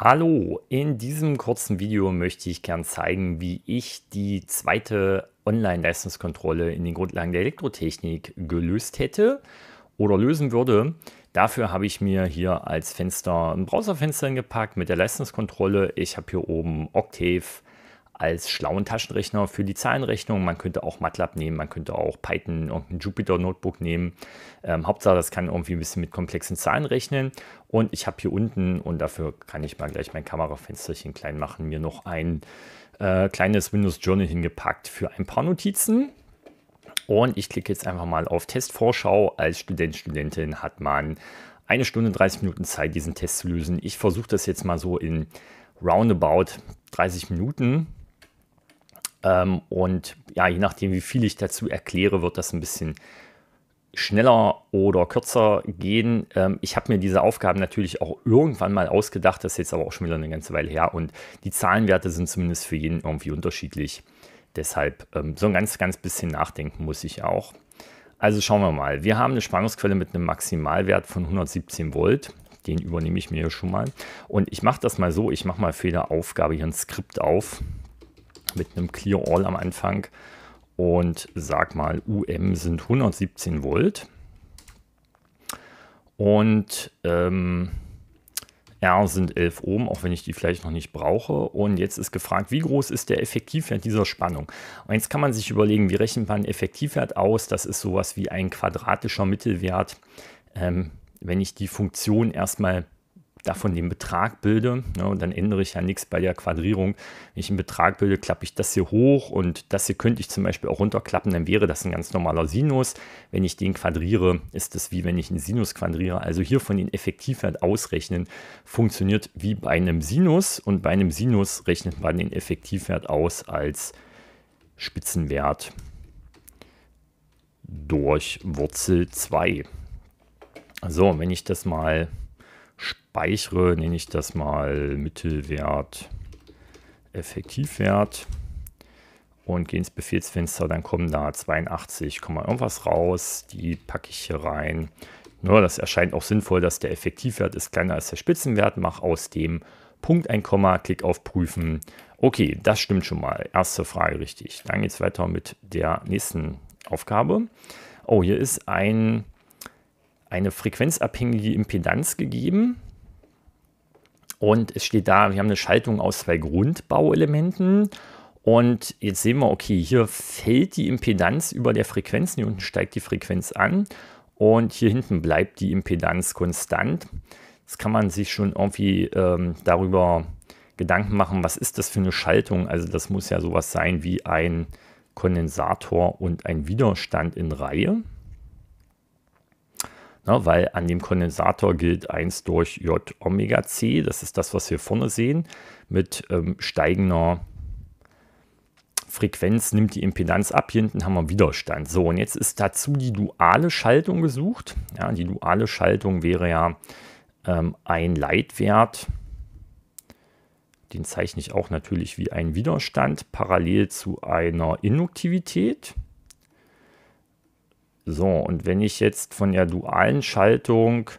Hallo, in diesem kurzen Video möchte ich gern zeigen, wie ich die zweite Online-Leistungskontrolle in den Grundlagen der Elektrotechnik gelöst hätte oder lösen würde. Dafür habe ich mir hier als Fenster ein Browserfenster gepackt mit der Leistungskontrolle. Ich habe hier oben Octave als schlauen Taschenrechner für die Zahlenrechnung. Man könnte auch MATLAB nehmen, man könnte auch Python, irgendein Jupyter-Notebook nehmen. Ähm, Hauptsache, das kann irgendwie ein bisschen mit komplexen Zahlen rechnen. Und ich habe hier unten, und dafür kann ich mal gleich mein Kamerafensterchen klein machen, mir noch ein äh, kleines Windows Journal hingepackt für ein paar Notizen. Und ich klicke jetzt einfach mal auf Testvorschau. Als Student, Studentin hat man eine Stunde, 30 Minuten Zeit, diesen Test zu lösen. Ich versuche das jetzt mal so in roundabout 30 Minuten ähm, und ja, je nachdem, wie viel ich dazu erkläre, wird das ein bisschen schneller oder kürzer gehen. Ähm, ich habe mir diese Aufgaben natürlich auch irgendwann mal ausgedacht, das ist jetzt aber auch schon wieder eine ganze Weile her. Und die Zahlenwerte sind zumindest für jeden irgendwie unterschiedlich. Deshalb ähm, so ein ganz, ganz bisschen nachdenken muss ich auch. Also schauen wir mal. Wir haben eine Spannungsquelle mit einem Maximalwert von 117 Volt. Den übernehme ich mir hier schon mal. Und ich mache das mal so, ich mache mal für jede Aufgabe hier ein Skript auf mit einem Clear All am Anfang und sag mal UM sind 117 Volt und ähm, R sind 11 Ohm, auch wenn ich die vielleicht noch nicht brauche. Und jetzt ist gefragt, wie groß ist der Effektivwert dieser Spannung? Und jetzt kann man sich überlegen, wie rechnet man Effektivwert aus? Das ist sowas wie ein quadratischer Mittelwert, ähm, wenn ich die Funktion erstmal davon den Betrag bilde, ne, und dann ändere ich ja nichts bei der Quadrierung, wenn ich einen Betrag bilde, klappe ich das hier hoch und das hier könnte ich zum Beispiel auch runterklappen, dann wäre das ein ganz normaler Sinus. Wenn ich den quadriere, ist das wie wenn ich einen Sinus quadriere. Also hier von den Effektivwert ausrechnen funktioniert wie bei einem Sinus und bei einem Sinus rechnet man den Effektivwert aus als Spitzenwert durch Wurzel 2. So, wenn ich das mal speichere, nenne ich das mal Mittelwert, Effektivwert und gehe ins Befehlsfenster, dann kommen da 82, irgendwas raus, die packe ich hier rein. Nur, das erscheint auch sinnvoll, dass der Effektivwert ist kleiner als der Spitzenwert, mache aus dem Punkt ein Komma, klick auf Prüfen. Okay, das stimmt schon mal. Erste Frage richtig. Dann geht es weiter mit der nächsten Aufgabe. Oh, hier ist ein eine frequenzabhängige Impedanz gegeben. Und es steht da, wir haben eine Schaltung aus zwei Grundbauelementen. Und jetzt sehen wir, okay, hier fällt die Impedanz über der Frequenz, hier unten steigt die Frequenz an und hier hinten bleibt die Impedanz konstant. Jetzt kann man sich schon irgendwie ähm, darüber Gedanken machen, was ist das für eine Schaltung? Also das muss ja sowas sein wie ein Kondensator und ein Widerstand in Reihe. Na, ne, weil an dem Kondensator gilt 1 durch J Omega C, das ist das, was wir vorne sehen. Mit ähm, steigender Frequenz nimmt die Impedanz ab, hier hinten haben wir Widerstand. So, und jetzt ist dazu die duale Schaltung gesucht. Ja, die duale Schaltung wäre ja ähm, ein Leitwert, den zeichne ich auch natürlich wie einen Widerstand, parallel zu einer Induktivität. So, und wenn ich jetzt von der dualen Schaltung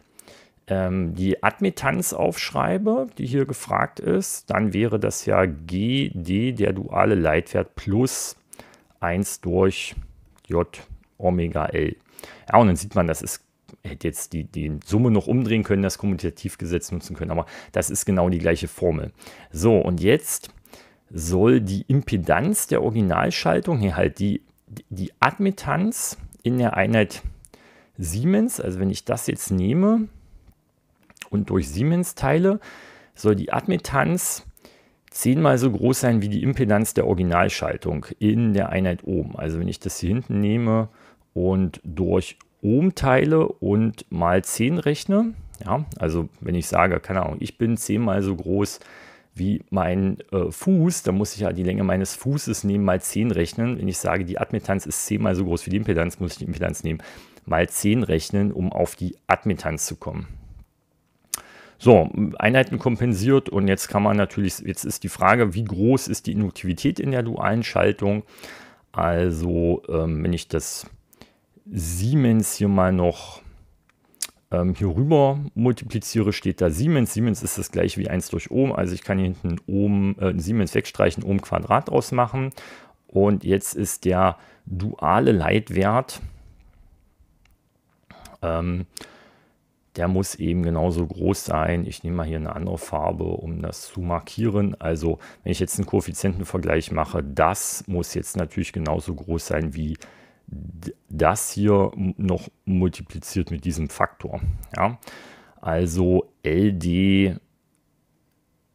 ähm, die Admittanz aufschreibe, die hier gefragt ist, dann wäre das ja GD, der duale Leitwert, plus 1 durch J Omega L. Ja, und dann sieht man, das ist hätte jetzt die, die Summe noch umdrehen können, das Kommutativgesetz nutzen können, aber das ist genau die gleiche Formel. So, und jetzt soll die Impedanz der Originalschaltung, hier halt die, die Admittanz in der Einheit Siemens, also wenn ich das jetzt nehme und durch Siemens teile, soll die Admittanz zehnmal so groß sein wie die Impedanz der Originalschaltung in der Einheit Ohm. Also wenn ich das hier hinten nehme und durch Ohm teile und mal 10 rechne, ja, also wenn ich sage, keine Ahnung, ich bin zehnmal so groß wie mein äh, Fuß, da muss ich ja die Länge meines Fußes nehmen, mal 10 rechnen. Wenn ich sage, die Admittanz ist 10 mal so groß wie die Impedanz, muss ich die Impedanz nehmen, mal 10 rechnen, um auf die Admittanz zu kommen. So, Einheiten kompensiert und jetzt kann man natürlich, jetzt ist die Frage, wie groß ist die Induktivität in der dualen Schaltung? Also, ähm, wenn ich das Siemens hier mal noch ähm, hier rüber multipliziere, steht da Siemens. Siemens ist das gleiche wie 1 durch Ohm. Also ich kann hier hinten Ohm, äh, Siemens wegstreichen, Ohm Quadrat draus machen. Und jetzt ist der duale Leitwert, ähm, der muss eben genauso groß sein. Ich nehme mal hier eine andere Farbe, um das zu markieren. Also wenn ich jetzt einen Koeffizientenvergleich mache, das muss jetzt natürlich genauso groß sein wie das hier noch multipliziert mit diesem Faktor. Ja? Also LD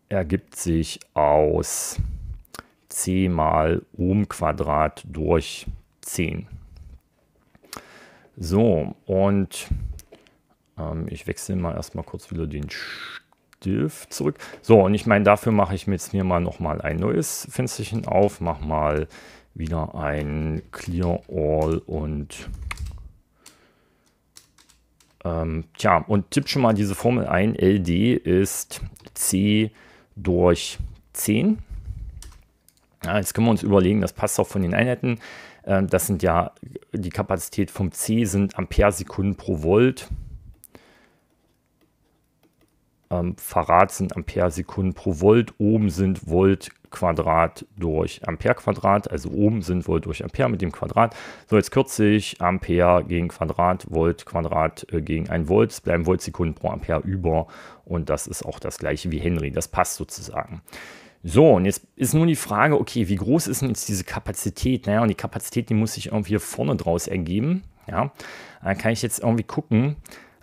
ergibt sich aus C mal Ohm Quadrat durch 10. So, und ähm, ich wechsle mal erstmal kurz wieder den Stift zurück. So, und ich meine, dafür mache ich mir jetzt hier mal nochmal ein neues Fensterchen auf, mache mal wieder ein Clear All und ähm, tja, und tipp schon mal diese Formel ein. LD ist C durch 10. Ja, jetzt können wir uns überlegen, das passt auch von den Einheiten. Äh, das sind ja die Kapazität vom C sind Ampere Sekunden pro Volt. Ähm, Farad sind Ampere Sekunden pro Volt. Oben sind Volt Quadrat durch Ampere Quadrat, also Ohm sind Volt durch Ampere mit dem Quadrat. So, jetzt kürze ich Ampere gegen Quadrat, Volt Quadrat äh, gegen ein Volt. Es bleiben Voltsekunden pro Ampere über und das ist auch das gleiche wie Henry. Das passt sozusagen. So, und jetzt ist nun die Frage, okay, wie groß ist denn jetzt diese Kapazität? Naja, und die Kapazität, die muss sich irgendwie hier vorne draus ergeben. Ja, dann kann ich jetzt irgendwie gucken,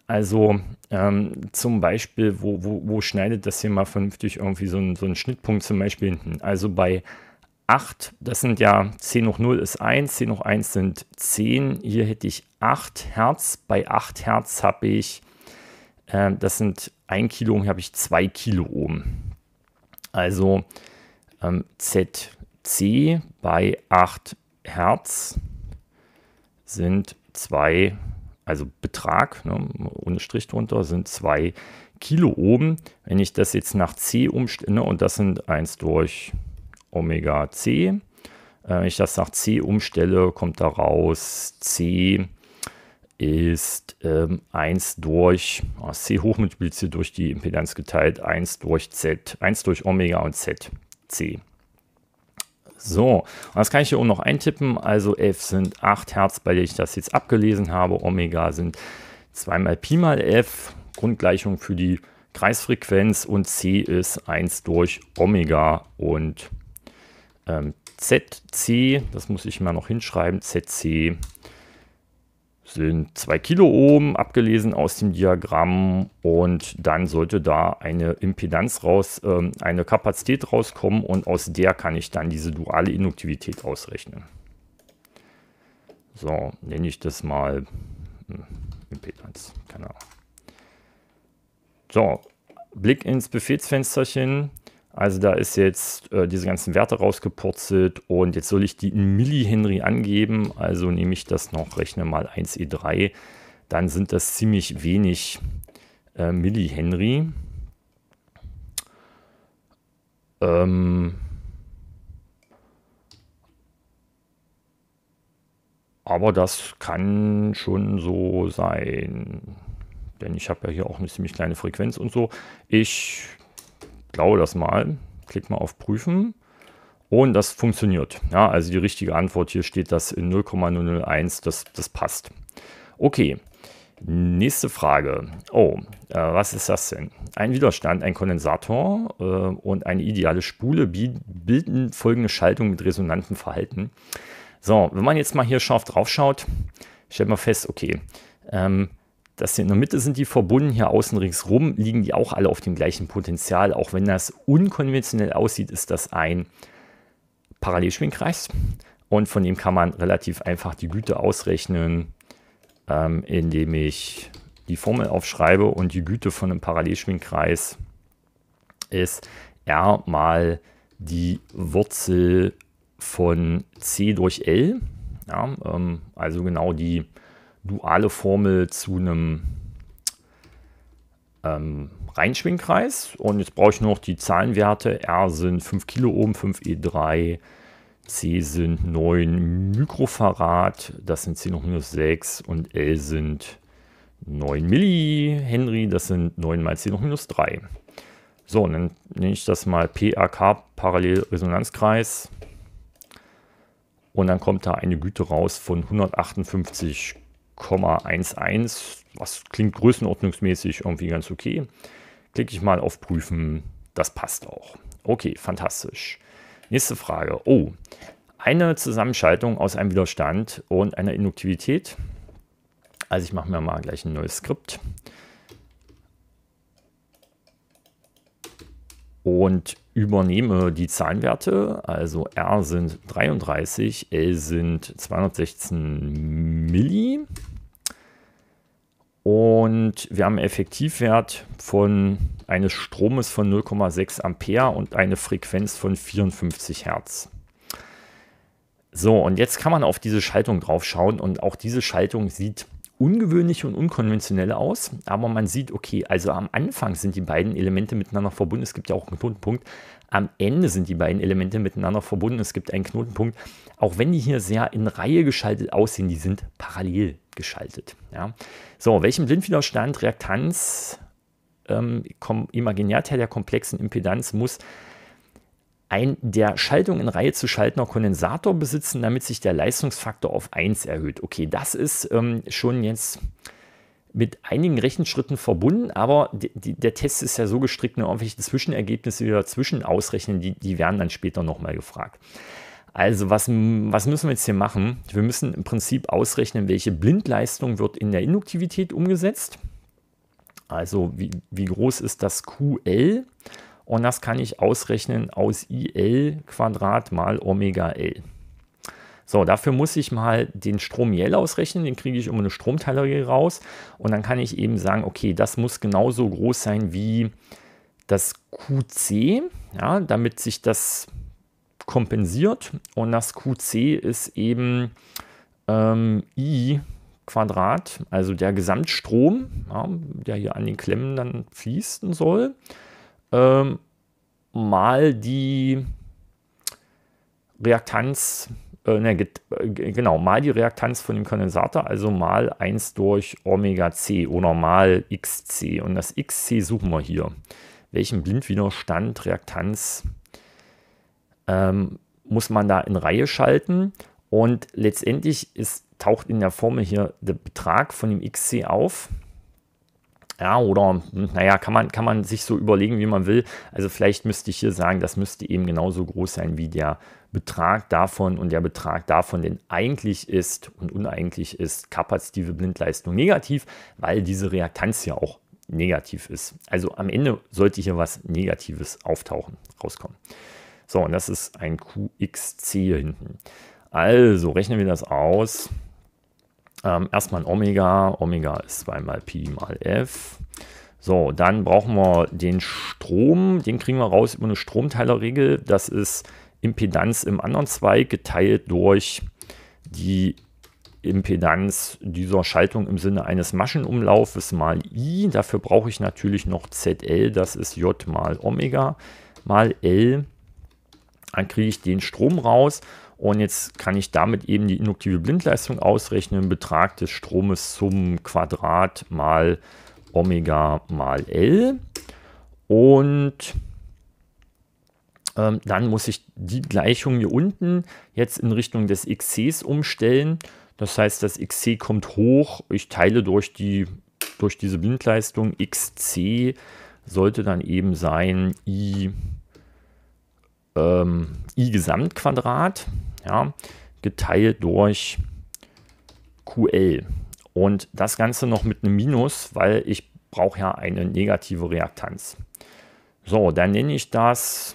also ähm, zum Beispiel, wo, wo, wo, schneidet das hier mal vernünftig irgendwie so einen, so Schnittpunkt zum Beispiel hinten? Also bei 8, das sind ja 10 hoch 0 ist 1, 10 hoch 1 sind 10. Hier hätte ich 8 Hertz. Bei 8 Hertz habe ich, äh, das sind 1 Kilo, hier habe ich 2 Kilo oben. Also ähm, ZC bei 8 Hertz sind 2 Kilo also Betrag, ne, ohne Strich drunter, sind 2 Kilo oben. Wenn ich das jetzt nach C umstelle, ne, und das sind 1 durch Omega C, äh, wenn ich das nach C umstelle, kommt da raus C ist ähm, 1 durch ah, C hoch multipliziert durch die Impedanz geteilt, 1 durch Z, 1 durch Omega und Z, C. So, und das kann ich hier oben noch eintippen. Also 11 sind 8 Hertz, bei der ich das jetzt abgelesen habe. Omega sind 2 mal Pi mal F. Grundgleichung für die Kreisfrequenz und C ist 1 durch Omega und ähm, ZC, das muss ich mal noch hinschreiben, ZC sind 2 Kiloohm abgelesen aus dem Diagramm und dann sollte da eine Impedanz raus, äh, eine Kapazität rauskommen und aus der kann ich dann diese duale Induktivität ausrechnen. So, nenne ich das mal hm, Impedanz, keine Ahnung. So, Blick ins Befehlsfensterchen. Also da ist jetzt äh, diese ganzen Werte rausgepurzelt und jetzt soll ich die in Millihenry angeben. Also nehme ich das noch, rechne mal 1e3, e dann sind das ziemlich wenig äh, Millihenry. Ähm Aber das kann schon so sein. Denn ich habe ja hier auch eine ziemlich kleine Frequenz und so. Ich glaube das mal, klick mal auf Prüfen und das funktioniert. Ja, also die richtige Antwort hier steht dass in 0,001, das, das passt. Okay, nächste Frage. Oh, äh, was ist das denn? Ein Widerstand, ein Kondensator äh, und eine ideale Spule bilden folgende Schaltung mit resonantem Verhalten. So, wenn man jetzt mal hier scharf drauf schaut, stellt man fest, okay, ähm, das in der Mitte sind die verbunden, hier außen ringsrum liegen die auch alle auf dem gleichen Potenzial. Auch wenn das unkonventionell aussieht, ist das ein Parallelschwingkreis. Und von dem kann man relativ einfach die Güte ausrechnen, ähm, indem ich die Formel aufschreibe. Und die Güte von einem Parallelschwingkreis ist R mal die Wurzel von C durch L. Ja, ähm, also genau die duale Formel zu einem ähm, Reinschwingkreis. Und jetzt brauche ich nur noch die Zahlenwerte. R sind 5 Kiloohm, 5 E3. C sind 9 Mikrofarad, das sind 10 hoch minus 6 und L sind 9 Milli. Henry, das sind 9 mal 10 hoch minus 3. So, und dann nenne ich das mal PAK, Parallelresonanzkreis. Und dann kommt da eine Güte raus von 158 0,11. Was klingt größenordnungsmäßig irgendwie ganz okay. Klicke ich mal auf Prüfen. Das passt auch. Okay, fantastisch. Nächste Frage. Oh, eine Zusammenschaltung aus einem Widerstand und einer Induktivität. Also ich mache mir mal gleich ein neues Skript. und übernehme die Zahlenwerte. Also R sind 33, L sind 216 Milli. Und wir haben einen Effektivwert von eines Stromes von 0,6 Ampere und eine Frequenz von 54 Hertz. So, und jetzt kann man auf diese Schaltung drauf schauen und auch diese Schaltung sieht ungewöhnlich und unkonventionell aus, aber man sieht, okay, also am Anfang sind die beiden Elemente miteinander verbunden. Es gibt ja auch einen Knotenpunkt, am Ende sind die beiden Elemente miteinander verbunden. Es gibt einen Knotenpunkt. Auch wenn die hier sehr in Reihe geschaltet aussehen, die sind parallel geschaltet. Ja. So, welchen Blindwiderstand, Reaktanz, ähm, Imaginärteil der komplexen Impedanz muss ein der Schaltung in Reihe zu schaltender Kondensator besitzen, damit sich der Leistungsfaktor auf 1 erhöht. Okay, das ist ähm, schon jetzt mit einigen Rechenschritten verbunden, aber die, die, der Test ist ja so gestrickt, nur ne, irgendwelche Zwischenergebnisse, die dazwischen ausrechnen, die, die werden dann später nochmal gefragt. Also was, was müssen wir jetzt hier machen? Wir müssen im Prinzip ausrechnen, welche Blindleistung wird in der Induktivität umgesetzt. Also wie, wie groß ist das QL? Und das kann ich ausrechnen aus IL Quadrat mal Omega L. So, dafür muss ich mal den Strom Yell ausrechnen, den kriege ich um eine Stromteilerie raus und dann kann ich eben sagen, okay, das muss genauso groß sein wie das QC, ja, damit sich das kompensiert und das QC ist eben ähm, I Quadrat, also der Gesamtstrom, ja, der hier an den Klemmen dann fließen soll, ähm, mal die Reaktanz äh, ne, äh, genau, mal die Reaktanz von dem Kondensator, also mal 1 durch Omega C oder mal XC. Und das XC suchen wir hier. Welchen Blindwiderstand, Reaktanz ähm, muss man da in Reihe schalten? Und letztendlich ist, taucht in der Formel hier der Betrag von dem XC auf. Ja, oder hm, naja, kann man, kann man sich so überlegen, wie man will. Also vielleicht müsste ich hier sagen, das müsste eben genauso groß sein wie der Betrag davon und der Betrag davon, denn eigentlich ist und uneigentlich ist kapazitive Blindleistung negativ, weil diese Reaktanz ja auch negativ ist. Also am Ende sollte hier was Negatives auftauchen, rauskommen. So, und das ist ein QXC hier hinten. Also rechnen wir das aus. Ähm, erstmal Omega. Omega ist 2 mal Pi mal F. So, dann brauchen wir den Strom. Den kriegen wir raus über eine Stromteilerregel. Das ist Impedanz im anderen Zweig geteilt durch die Impedanz dieser Schaltung im Sinne eines Maschenumlaufes mal I. Dafür brauche ich natürlich noch ZL. Das ist J mal Omega mal L. Dann kriege ich den Strom raus. Und jetzt kann ich damit eben die induktive Blindleistung ausrechnen, Betrag des Stromes zum Quadrat mal Omega mal L. Und ähm, dann muss ich die Gleichung hier unten jetzt in Richtung des XCs umstellen. Das heißt, das XC kommt hoch. Ich teile durch, die, durch diese Blindleistung XC sollte dann eben sein I, ähm, I Gesamtquadrat ja, geteilt durch QL. Und das Ganze noch mit einem Minus, weil ich brauche ja eine negative Reaktanz. So, dann nenne ich das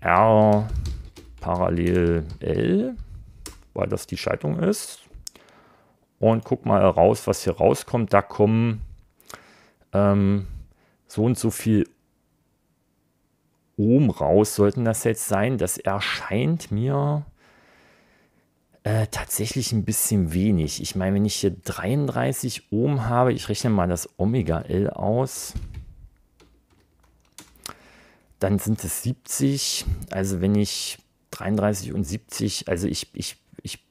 R parallel L, weil das die Schaltung ist. Und guck mal raus, was hier rauskommt. Da kommen ähm, so und so viel Ohm raus sollten das jetzt sein. Das erscheint mir äh, tatsächlich ein bisschen wenig. Ich meine, wenn ich hier 33 Ohm habe, ich rechne mal das Omega-L aus, dann sind es 70. Also wenn ich 33 und 70, also ich, ich, ich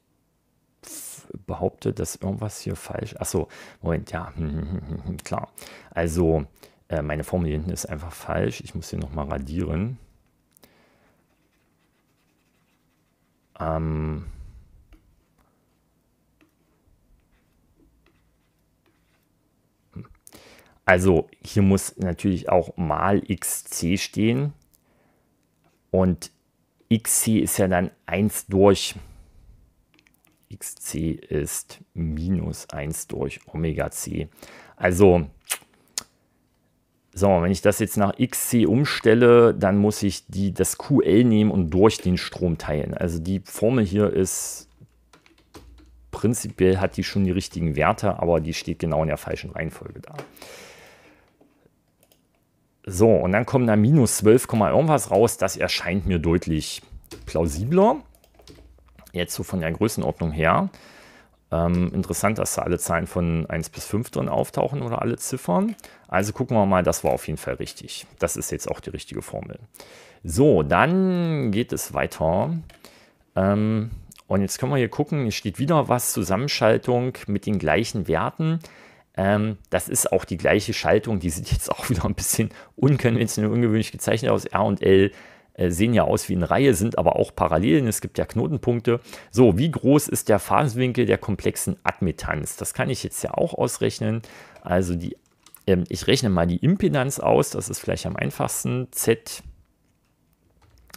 behaupte, dass irgendwas hier falsch. Achso, Moment, ja, klar. Also äh, meine Formel hier hinten ist einfach falsch. Ich muss hier nochmal radieren. Ähm also hier muss natürlich auch mal xc stehen. Und xc ist ja dann 1 durch xc ist minus 1 durch Omega c. Also so, wenn ich das jetzt nach XC umstelle, dann muss ich die, das QL nehmen und durch den Strom teilen. Also die Formel hier ist, prinzipiell hat die schon die richtigen Werte, aber die steht genau in der falschen Reihenfolge da. So, und dann kommen da minus 12, irgendwas raus. Das erscheint mir deutlich plausibler. Jetzt so von der Größenordnung her. Ähm, interessant, dass da alle Zahlen von 1 bis 5 drin auftauchen oder alle Ziffern. Also gucken wir mal, das war auf jeden Fall richtig. Das ist jetzt auch die richtige Formel. So, dann geht es weiter. Ähm, und jetzt können wir hier gucken, es steht wieder was, Zusammenschaltung mit den gleichen Werten. Ähm, das ist auch die gleiche Schaltung, die sieht jetzt auch wieder ein bisschen unkonventionell, ungewöhnlich gezeichnet aus. R und L äh, sehen ja aus wie eine Reihe, sind aber auch Parallelen. Es gibt ja Knotenpunkte. So, wie groß ist der Phasenwinkel der komplexen Admittanz? Das kann ich jetzt ja auch ausrechnen. Also die, ähm, ich rechne mal die Impedanz aus. Das ist vielleicht am einfachsten. Z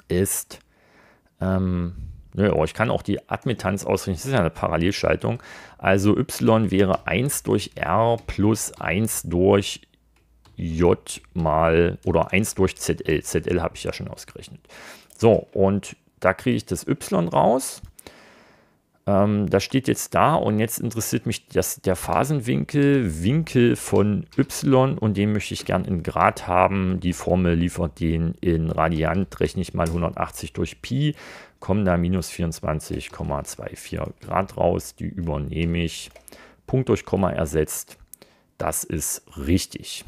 ist, ähm, ja, ich kann auch die Admittanz ausrechnen. Das ist ja eine Parallelschaltung. Also y wäre 1 durch R plus 1 durch J mal oder 1 durch ZL. ZL habe ich ja schon ausgerechnet. So, und da kriege ich das Y raus. Ähm, das steht jetzt da und jetzt interessiert mich das, der Phasenwinkel, Winkel von y und den möchte ich gern in Grad haben. Die Formel liefert den in Radiant, rechne ich mal 180 durch Pi, kommen da minus 24,24 Grad raus. Die übernehme ich. Punkt durch Komma ersetzt. Das ist richtig.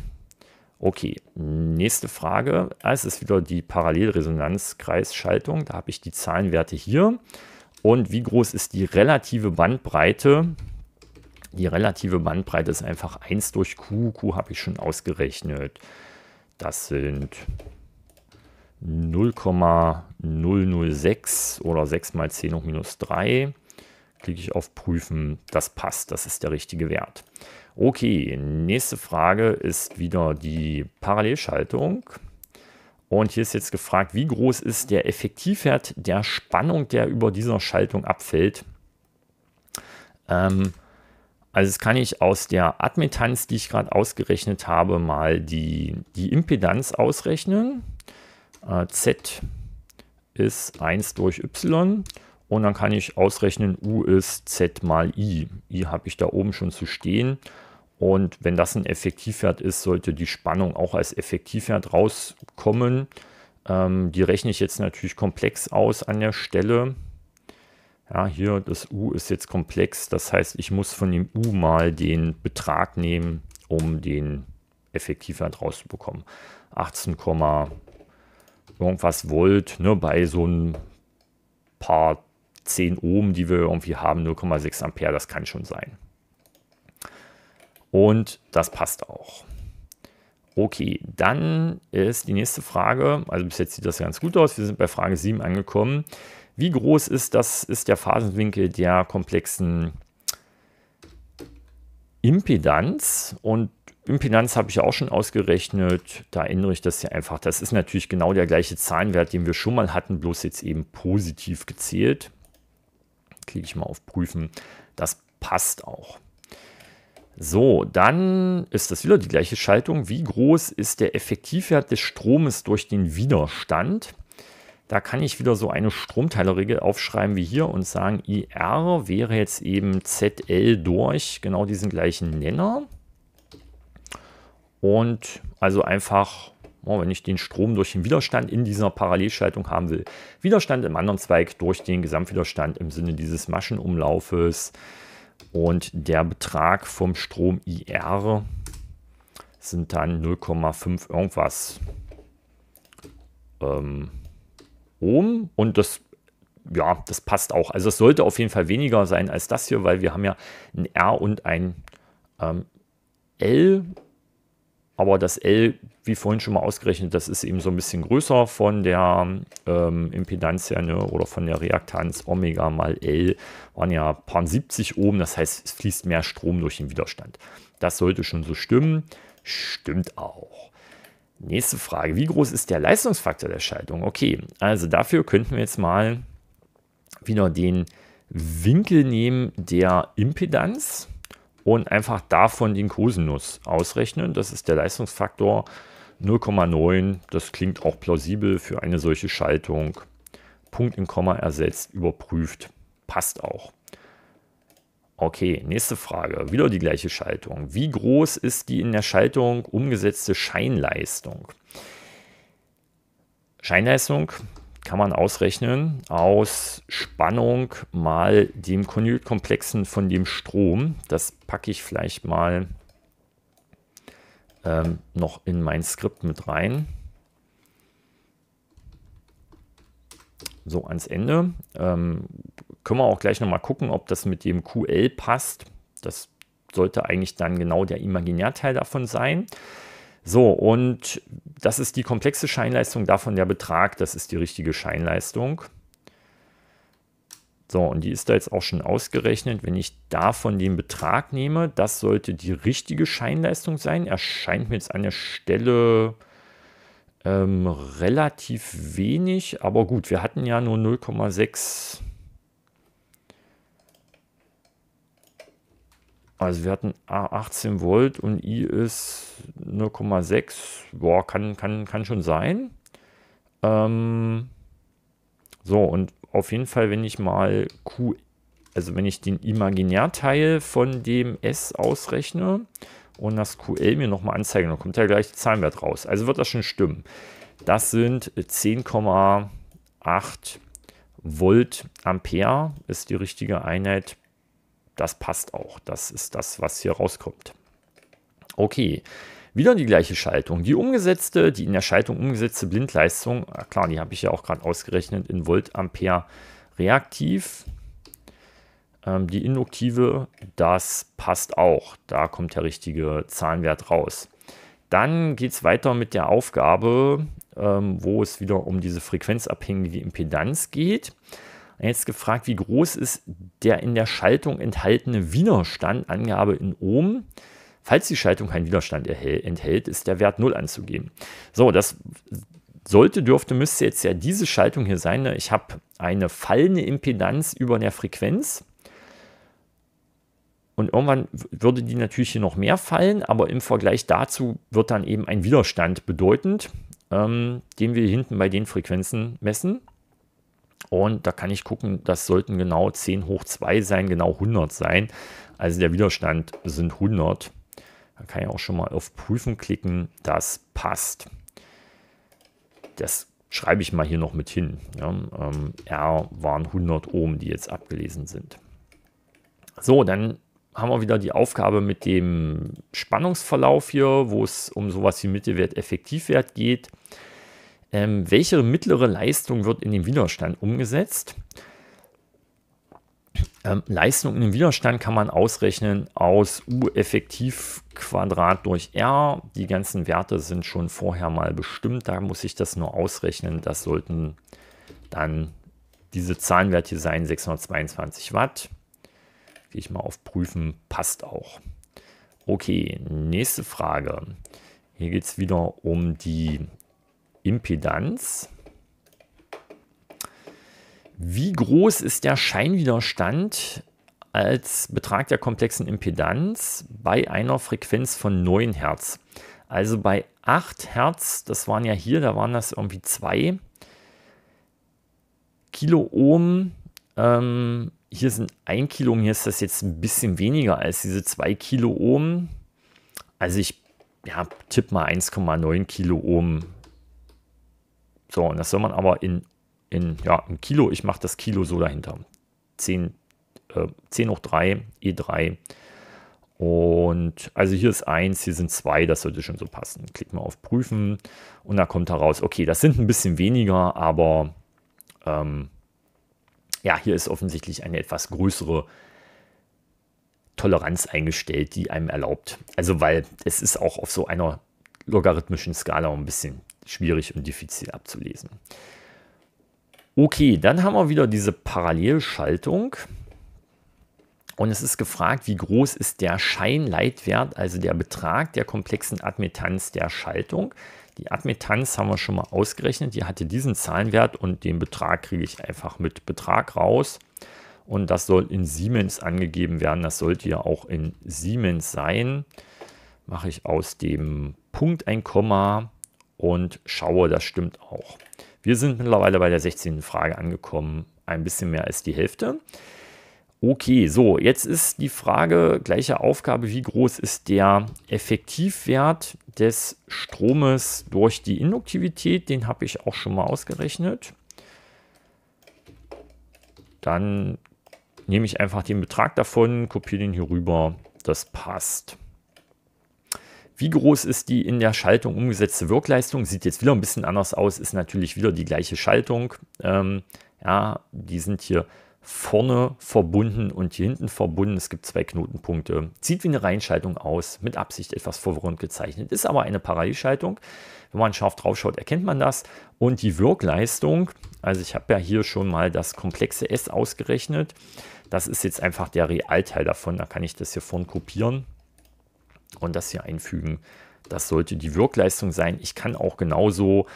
Okay, nächste Frage. Ah, es ist wieder die Parallelresonanzkreisschaltung. Da habe ich die Zahlenwerte hier. Und wie groß ist die relative Bandbreite? Die relative Bandbreite ist einfach 1 durch Q. Q habe ich schon ausgerechnet. Das sind 0,006 oder 6 mal 10 hoch minus 3. Klicke ich auf Prüfen. Das passt. Das ist der richtige Wert. Okay, nächste Frage ist wieder die Parallelschaltung. Und hier ist jetzt gefragt, wie groß ist der Effektivwert der Spannung, der über dieser Schaltung abfällt? Ähm, also das kann ich aus der Admittanz, die ich gerade ausgerechnet habe, mal die, die Impedanz ausrechnen. Äh, Z ist 1 durch Y. Und dann kann ich ausrechnen, U ist Z mal I. I habe ich da oben schon zu stehen. Und wenn das ein Effektivwert ist, sollte die Spannung auch als Effektivwert rauskommen. Ähm, die rechne ich jetzt natürlich komplex aus an der Stelle. Ja, hier das U ist jetzt komplex. Das heißt, ich muss von dem U mal den Betrag nehmen, um den Effektivwert rauszubekommen. 18, irgendwas Volt ne, bei so ein paar 10 Ohm, die wir irgendwie haben, 0,6 Ampere, das kann schon sein. Und das passt auch. Okay, dann ist die nächste Frage, also bis jetzt sieht das ganz gut aus, wir sind bei Frage 7 angekommen. Wie groß ist das, ist der Phasenwinkel der komplexen Impedanz? Und Impedanz habe ich auch schon ausgerechnet, da ändere ich das hier einfach. Das ist natürlich genau der gleiche Zahlenwert, den wir schon mal hatten, bloß jetzt eben positiv gezählt klicke ich mal auf Prüfen. Das passt auch. So, dann ist das wieder die gleiche Schaltung. Wie groß ist der Effektivwert des Stromes durch den Widerstand? Da kann ich wieder so eine Stromteilerregel aufschreiben wie hier und sagen, IR wäre jetzt eben ZL durch genau diesen gleichen Nenner. Und also einfach wenn ich den Strom durch den Widerstand in dieser Parallelschaltung haben will. Widerstand im anderen Zweig durch den Gesamtwiderstand im Sinne dieses Maschenumlaufes. Und der Betrag vom Strom IR sind dann 0,5 irgendwas ähm, Ohm. Und das, ja, das passt auch. Also es sollte auf jeden Fall weniger sein als das hier, weil wir haben ja ein R und ein ähm, L aber das L wie vorhin schon mal ausgerechnet, das ist eben so ein bisschen größer von der ähm, Impedanz her ne, oder von der Reaktanz Omega mal L waren ja paar 70 Ohm, das heißt, es fließt mehr Strom durch den Widerstand. Das sollte schon so stimmen. Stimmt auch. Nächste Frage, wie groß ist der Leistungsfaktor der Schaltung? Okay, also dafür könnten wir jetzt mal wieder den Winkel nehmen der Impedanz und einfach davon den Kosinus ausrechnen. Das ist der Leistungsfaktor 0,9, das klingt auch plausibel für eine solche Schaltung. Punkt in Komma ersetzt, überprüft, passt auch. Okay, nächste Frage, wieder die gleiche Schaltung. Wie groß ist die in der Schaltung umgesetzte Scheinleistung? Scheinleistung kann man ausrechnen aus Spannung mal dem Konjugitkomplexen von dem Strom. Das packe ich vielleicht mal ähm, noch in mein Skript mit rein. So ans Ende. Ähm, können wir auch gleich nochmal gucken, ob das mit dem QL passt. Das sollte eigentlich dann genau der Imaginärteil davon sein. So, und das ist die komplexe Scheinleistung, davon der Betrag, das ist die richtige Scheinleistung. So, und die ist da jetzt auch schon ausgerechnet. Wenn ich davon den Betrag nehme, das sollte die richtige Scheinleistung sein. Erscheint mir jetzt an der Stelle ähm, relativ wenig, aber gut, wir hatten ja nur 0,6. Also wir hatten A 18 Volt und I ist 0,6. Boah, kann, kann, kann schon sein. Ähm, so, und auf jeden Fall, wenn ich mal Q, also wenn ich den Imaginärteil von dem S ausrechne und das QL mir nochmal anzeige, dann kommt ja gleich der Zahlenwert raus. Also wird das schon stimmen. Das sind 10,8 Volt Ampere ist die richtige Einheit. Das passt auch. Das ist das, was hier rauskommt. Okay. Wieder die gleiche Schaltung. Die umgesetzte, die in der Schaltung umgesetzte Blindleistung, ah, klar, die habe ich ja auch gerade ausgerechnet in Volt Ampere reaktiv. Ähm, die induktive, das passt auch. Da kommt der richtige Zahlenwert raus. Dann geht es weiter mit der Aufgabe, ähm, wo es wieder um diese frequenzabhängige Impedanz geht. Jetzt gefragt, wie groß ist der in der Schaltung enthaltene Widerstand, Angabe in Ohm. Falls die Schaltung keinen Widerstand enthält, ist der Wert 0 anzugeben. So, das sollte, dürfte, müsste jetzt ja diese Schaltung hier sein. Ne? Ich habe eine fallende Impedanz über der Frequenz. Und irgendwann würde die natürlich hier noch mehr fallen, aber im Vergleich dazu wird dann eben ein Widerstand bedeutend, ähm, den wir hinten bei den Frequenzen messen. Und da kann ich gucken, das sollten genau 10 hoch 2 sein, genau 100 sein. Also der Widerstand sind 100. Dann kann ich auch schon mal auf Prüfen klicken. Das passt. Das schreibe ich mal hier noch mit hin. Ja, ähm, R waren 100 Ohm, die jetzt abgelesen sind. So, dann haben wir wieder die Aufgabe mit dem Spannungsverlauf hier, wo es um sowas wie Mittelwert, Effektivwert geht. Ähm, welche mittlere Leistung wird in den Widerstand umgesetzt? Ähm, Leistung im Widerstand kann man ausrechnen aus U-Effektiv-Quadrat durch R. Die ganzen Werte sind schon vorher mal bestimmt. Da muss ich das nur ausrechnen. Das sollten dann diese Zahlenwerte sein, 622 Watt. Gehe ich mal auf Prüfen, passt auch. Okay, nächste Frage. Hier geht es wieder um die Impedanz. Wie groß ist der Scheinwiderstand als Betrag der komplexen Impedanz bei einer Frequenz von 9 Hertz? Also bei 8 Hertz, das waren ja hier, da waren das irgendwie 2 Kiloohm. Ähm, hier sind 1 Kiloohm, hier ist das jetzt ein bisschen weniger als diese 2 Kiloohm. Also ich ja, tipp mal 1,9 Kiloohm. So, und das soll man aber in in ja, im Kilo, ich mache das Kilo so dahinter. 10, äh, 10 hoch 3, E3. Und also hier ist 1, hier sind 2, das sollte schon so passen. Klick mal auf Prüfen und da kommt heraus, okay, das sind ein bisschen weniger, aber ähm, ja, hier ist offensichtlich eine etwas größere Toleranz eingestellt, die einem erlaubt. Also weil es ist auch auf so einer logarithmischen Skala ein bisschen schwierig und diffizil abzulesen. Okay, dann haben wir wieder diese Parallelschaltung. Und es ist gefragt, wie groß ist der Scheinleitwert, also der Betrag der komplexen Admittanz der Schaltung. Die Admittanz haben wir schon mal ausgerechnet, die hatte diesen Zahlenwert und den Betrag kriege ich einfach mit Betrag raus. Und das soll in Siemens angegeben werden, das sollte ja auch in Siemens sein. Mache ich aus dem Punkt ein Komma und schaue, das stimmt auch. Wir sind mittlerweile bei der 16. Frage angekommen, ein bisschen mehr als die Hälfte. Okay, so, jetzt ist die Frage, gleiche Aufgabe, wie groß ist der Effektivwert des Stromes durch die Induktivität? Den habe ich auch schon mal ausgerechnet. Dann nehme ich einfach den Betrag davon, kopiere den hier rüber, das passt. Wie groß ist die in der Schaltung umgesetzte Wirkleistung? Sieht jetzt wieder ein bisschen anders aus, ist natürlich wieder die gleiche Schaltung. Ähm, ja, die sind hier vorne verbunden und hier hinten verbunden. Es gibt zwei Knotenpunkte. Sieht wie eine Reihenschaltung aus, mit Absicht etwas verwirrend gezeichnet, ist aber eine Parallelschaltung. Wenn man scharf drauf schaut, erkennt man das. Und die Wirkleistung, also ich habe ja hier schon mal das komplexe S ausgerechnet. Das ist jetzt einfach der Realteil davon. Da kann ich das hier vorne kopieren und das hier einfügen. Das sollte die Wirkleistung sein. Ich kann auch genauso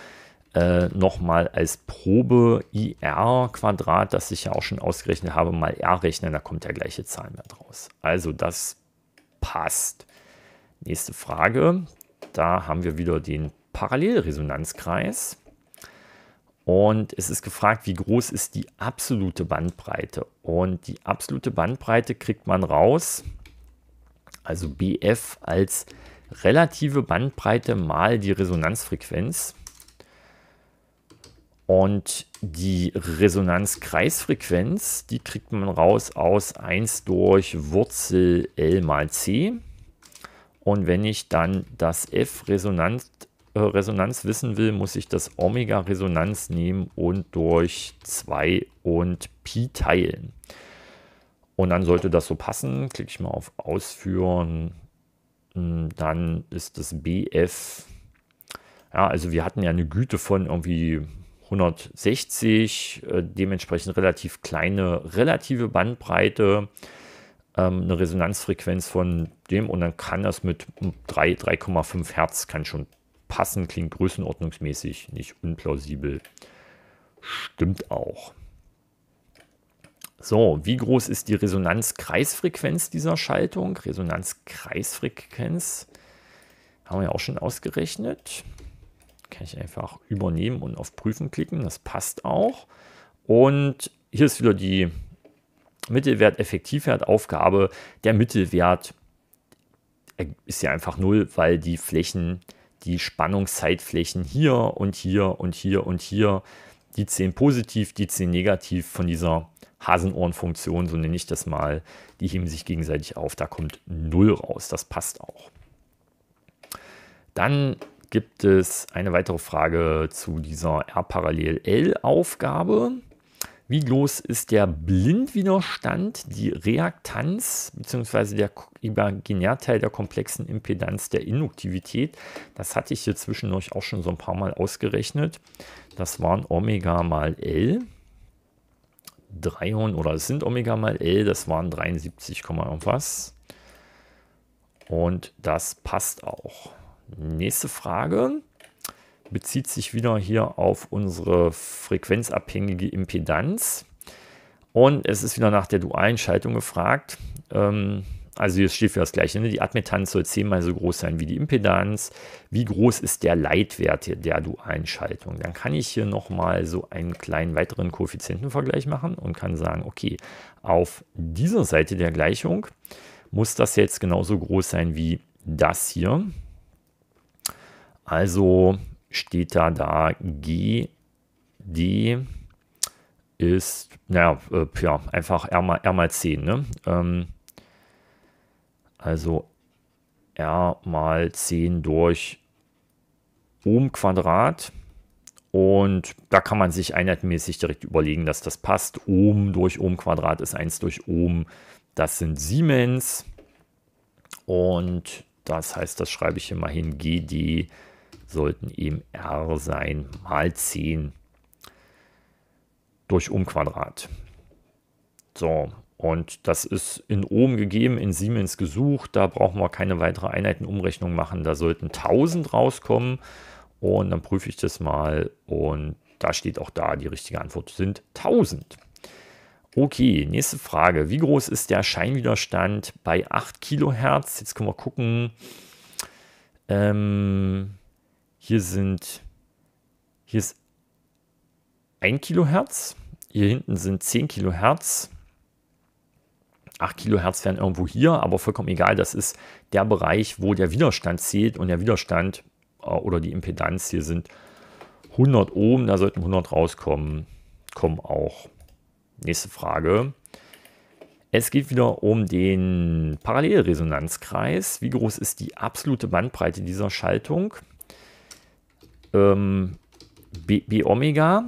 äh, nochmal als Probe IR-Quadrat, das ich ja auch schon ausgerechnet habe, mal R rechnen. Da kommt der gleiche Zahlenwert raus. Also das passt. Nächste Frage. Da haben wir wieder den Parallelresonanzkreis. Und es ist gefragt, wie groß ist die absolute Bandbreite. Und die absolute Bandbreite kriegt man raus, also BF, als relative Bandbreite mal die Resonanzfrequenz. Und die Resonanzkreisfrequenz, die kriegt man raus aus 1 durch Wurzel L mal C. Und wenn ich dann das F Resonanz, äh, Resonanz wissen will, muss ich das Omega Resonanz nehmen und durch 2 und Pi teilen. Und dann sollte das so passen. Klicke ich mal auf Ausführen. Hm, dann ist das BF. Ja, also wir hatten ja eine Güte von irgendwie 160, äh, dementsprechend relativ kleine relative Bandbreite, ähm, eine Resonanzfrequenz von dem und dann kann das mit 3,5 Hertz kann schon passen, klingt größenordnungsmäßig nicht unplausibel. Stimmt auch. So, wie groß ist die Resonanzkreisfrequenz dieser Schaltung? Resonanzkreisfrequenz haben wir ja auch schon ausgerechnet. Kann ich einfach übernehmen und auf Prüfen klicken. Das passt auch. Und hier ist wieder die Mittelwert-Effektivwert-Aufgabe. Der Mittelwert ist ja einfach 0, weil die Flächen, die Spannungszeitflächen hier und hier und hier und hier, die 10 positiv, die 10 negativ von dieser Hasenohrenfunktion, so nenne ich das mal. Die heben sich gegenseitig auf, da kommt 0 raus, das passt auch. Dann gibt es eine weitere Frage zu dieser R-Parallel-L-Aufgabe. Wie groß ist der Blindwiderstand, die Reaktanz bzw. der Imaginärteil der komplexen Impedanz der Induktivität? Das hatte ich hier zwischendurch auch schon so ein paar Mal ausgerechnet. Das waren Omega mal L. 300 oder es sind Omega mal L, das waren 73, irgendwas. Und das passt auch. Nächste Frage bezieht sich wieder hier auf unsere frequenzabhängige Impedanz. Und es ist wieder nach der dualen Schaltung gefragt. Ähm, also hier steht für das Gleiche. Ne? Die Admittanz soll zehnmal so groß sein wie die Impedanz. Wie groß ist der Leitwert hier der dualen Schaltung? Dann kann ich hier nochmal so einen kleinen weiteren Koeffizientenvergleich machen und kann sagen, okay, auf dieser Seite der Gleichung muss das jetzt genauso groß sein wie das hier. Also steht da da GD ist, naja, äh, ja, einfach R mal, R mal 10, ne? Ähm, also R mal 10 durch Ohm Quadrat. Und da kann man sich einheitmäßig direkt überlegen, dass das passt. Ohm durch Ohm Quadrat ist 1 durch Ohm. Das sind Siemens. Und das heißt, das schreibe ich hier mal hin. GD sollten eben R sein mal 10 durch Ohm Quadrat. So, und das ist in Ohm gegeben, in Siemens gesucht. Da brauchen wir keine weitere Einheitenumrechnung machen. Da sollten 1000 rauskommen. Und dann prüfe ich das mal. Und da steht auch da, die richtige Antwort sind 1000. Okay, nächste Frage. Wie groß ist der Scheinwiderstand bei 8 Kilohertz? Jetzt können wir gucken. Ähm, hier sind, hier ist 1 Kilohertz. Hier hinten sind 10 Kilohertz. 8 Kilohertz wären irgendwo hier, aber vollkommen egal. Das ist der Bereich, wo der Widerstand zählt und der Widerstand äh, oder die Impedanz hier sind 100 Ohm. Da sollten 100 rauskommen. Kommen auch. Nächste Frage. Es geht wieder um den Parallelresonanzkreis. Wie groß ist die absolute Bandbreite dieser Schaltung? Ähm, B, B Omega.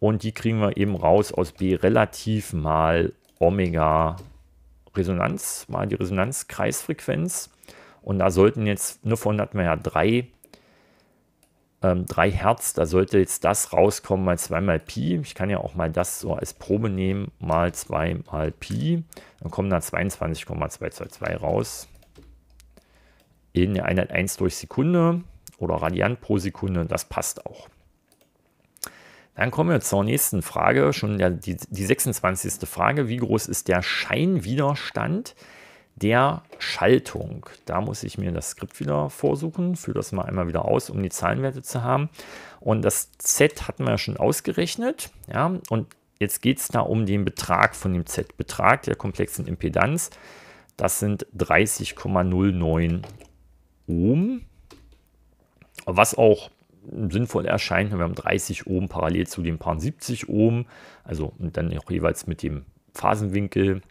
Und die kriegen wir eben raus aus B relativ mal Omega Resonanz mal die Resonanzkreisfrequenz. Und da sollten jetzt, nur von hatten wir ja 3 ähm, Hertz, da sollte jetzt das rauskommen mal 2 mal Pi. Ich kann ja auch mal das so als Probe nehmen, mal 2 mal Pi. Dann kommen da 22,222 raus. In der Einheit 1 durch Sekunde oder Radiant pro Sekunde, das passt auch. Dann kommen wir zur nächsten Frage, schon der, die, die 26. Frage. Wie groß ist der Scheinwiderstand der Schaltung? Da muss ich mir das Skript wieder vorsuchen, führe das mal einmal wieder aus, um die Zahlenwerte zu haben. Und das Z hatten wir ja schon ausgerechnet. Ja, und jetzt geht es da um den Betrag von dem Z-Betrag der komplexen Impedanz. Das sind 30,09 Ohm, was auch sinnvoll erscheint. Wir haben 30 Ohm parallel zu den paar 70 Ohm, also und dann auch jeweils mit dem Phasenwinkel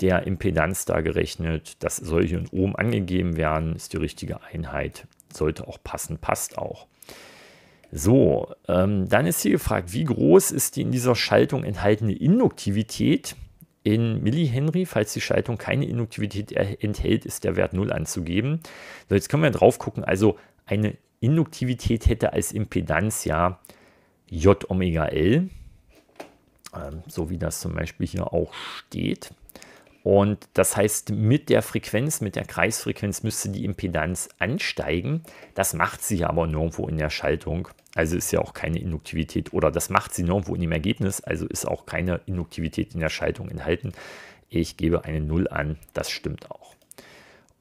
der Impedanz da gerechnet, dass solche in Ohm angegeben werden, ist die richtige Einheit, sollte auch passen, passt auch. So, ähm, dann ist hier gefragt, wie groß ist die in dieser Schaltung enthaltene Induktivität? in Millihenry. Falls die Schaltung keine Induktivität enthält, ist der Wert 0 anzugeben. So, jetzt können wir drauf gucken. Also eine Induktivität hätte als Impedanz ja J Omega L, ähm, so wie das zum Beispiel hier auch steht. Und das heißt, mit der Frequenz, mit der Kreisfrequenz müsste die Impedanz ansteigen. Das macht sie aber nirgendwo in der Schaltung. Also ist ja auch keine Induktivität oder das macht sie nirgendwo in dem Ergebnis. Also ist auch keine Induktivität in der Schaltung enthalten. Ich gebe eine 0 an. Das stimmt auch.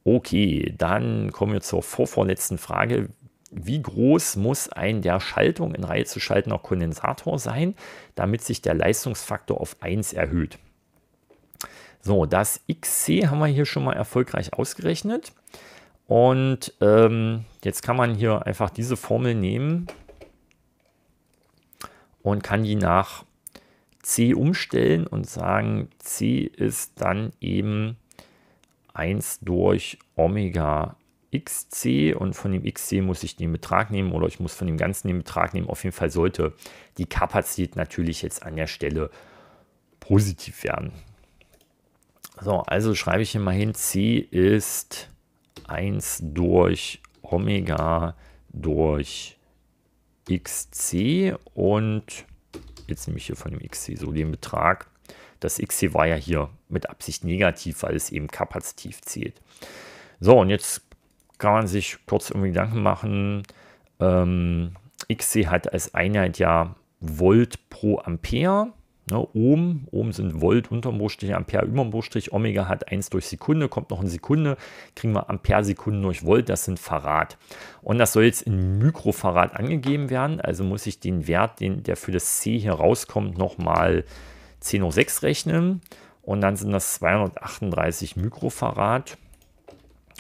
Okay, dann kommen wir zur vorvorletzten Frage wie groß muss ein der Schaltung in Reihe zu schaltender Kondensator sein, damit sich der Leistungsfaktor auf 1 erhöht. So, das XC haben wir hier schon mal erfolgreich ausgerechnet. Und ähm, jetzt kann man hier einfach diese Formel nehmen und kann die nach C umstellen und sagen, C ist dann eben 1 durch Omega XC und von dem XC muss ich den Betrag nehmen oder ich muss von dem Ganzen den Betrag nehmen. Auf jeden Fall sollte die Kapazität natürlich jetzt an der Stelle positiv werden. So, also schreibe ich hier mal hin, C ist 1 durch Omega durch XC und jetzt nehme ich hier von dem XC so den Betrag. Das XC war ja hier mit Absicht negativ, weil es eben kapazitiv zählt. So, und jetzt kann man sich kurz irgendwie Gedanken machen. Ähm, XC hat als Einheit ja Volt pro Ampere. Ne, Ohm, Ohm sind Volt unterm Bruchstrich, Ampere überm Bruchstrich, Omega hat 1 durch Sekunde, kommt noch eine Sekunde, kriegen wir Ampere-Sekunden durch Volt, das sind Farad. Und das soll jetzt in Mikrofarad angegeben werden, also muss ich den Wert, den, der für das C hier rauskommt, nochmal 10 hoch 6 rechnen. Und dann sind das 238 Mikrofarad.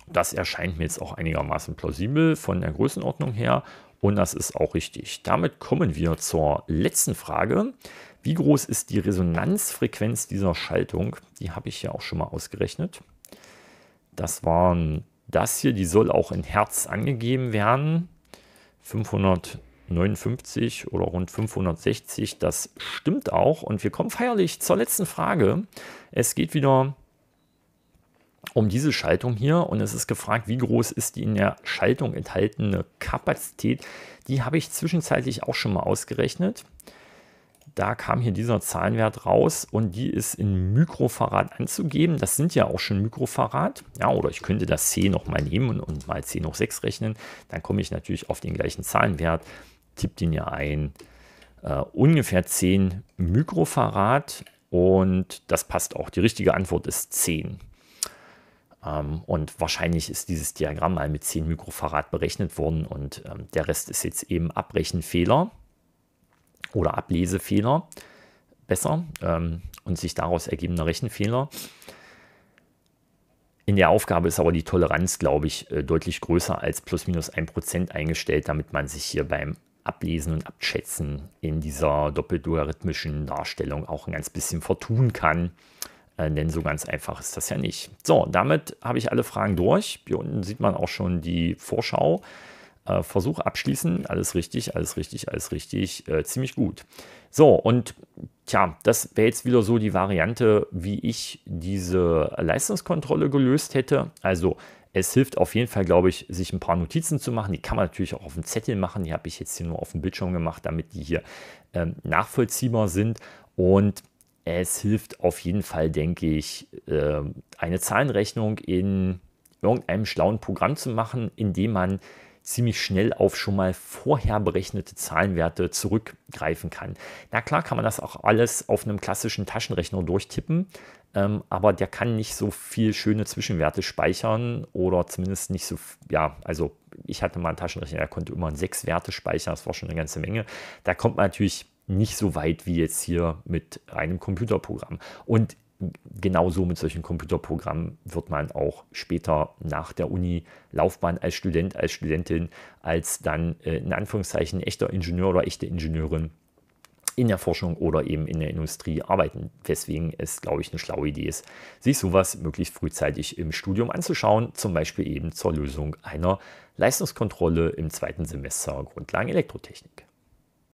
Das erscheint mir jetzt auch einigermaßen plausibel von der Größenordnung her und das ist auch richtig. Damit kommen wir zur letzten Frage. Wie groß ist die Resonanzfrequenz dieser Schaltung? Die habe ich ja auch schon mal ausgerechnet. Das war das hier, die soll auch in Hertz angegeben werden. 559 oder rund 560, das stimmt auch. Und wir kommen feierlich zur letzten Frage. Es geht wieder um diese Schaltung hier. Und es ist gefragt, wie groß ist die in der Schaltung enthaltene Kapazität. Die habe ich zwischenzeitlich auch schon mal ausgerechnet. Da kam hier dieser Zahlenwert raus und die ist in Mikrofarad anzugeben. Das sind ja auch schon Mikrofarad. Ja, oder ich könnte das C noch mal nehmen und, mal C hoch 6 rechnen. Dann komme ich natürlich auf den gleichen Zahlenwert, tippe den ja ein. Uh, ungefähr 10 Mikrofarad und das passt auch. Die richtige Antwort ist 10. Ähm, und wahrscheinlich ist dieses Diagramm mal mit 10 Mikrofarad berechnet worden und ähm, der Rest ist jetzt eben Abrechenfehler oder Ablesefehler besser ähm, und sich daraus ergebender Rechenfehler. In der Aufgabe ist aber die Toleranz, glaube ich, äh, deutlich größer als plus minus 1% eingestellt, damit man sich hier beim Ablesen und Abschätzen in dieser doppellogarithmischen Darstellung auch ein ganz bisschen vertun kann denn äh, so ganz einfach ist das ja nicht. So, damit habe ich alle Fragen durch. Hier unten sieht man auch schon die Vorschau. Äh, Versuch abschließen. Alles richtig, alles richtig, alles richtig. Äh, ziemlich gut. So, und tja, das wäre jetzt wieder so die Variante, wie ich diese Leistungskontrolle gelöst hätte. Also es hilft auf jeden Fall, glaube ich, sich ein paar Notizen zu machen. Die kann man natürlich auch auf dem Zettel machen. Die habe ich jetzt hier nur auf dem Bildschirm gemacht, damit die hier ähm, nachvollziehbar sind. Und es hilft auf jeden Fall, denke ich, äh, eine Zahlenrechnung in irgendeinem schlauen Programm zu machen, indem man ziemlich schnell auf schon mal vorher berechnete Zahlenwerte zurückgreifen kann. Na klar kann man das auch alles auf einem klassischen Taschenrechner durchtippen, ähm, aber der kann nicht so viel schöne Zwischenwerte speichern oder zumindest nicht so, ja, also ich hatte mal einen Taschenrechner, der konnte immer sechs Werte speichern, das war schon eine ganze Menge. Da kommt man natürlich nicht so weit wie jetzt hier mit einem Computerprogramm. Und genauso mit solchen Computerprogrammen wird man auch später nach der Uni Laufbahn als Student, als Studentin, als dann äh, in Anführungszeichen echter Ingenieur oder echte Ingenieurin in der Forschung oder eben in der Industrie arbeiten. Weswegen es, glaube ich, eine schlaue Idee ist, sich sowas möglichst frühzeitig im Studium anzuschauen, zum Beispiel eben zur Lösung einer Leistungskontrolle im zweiten Semester Grundlagen Elektrotechnik.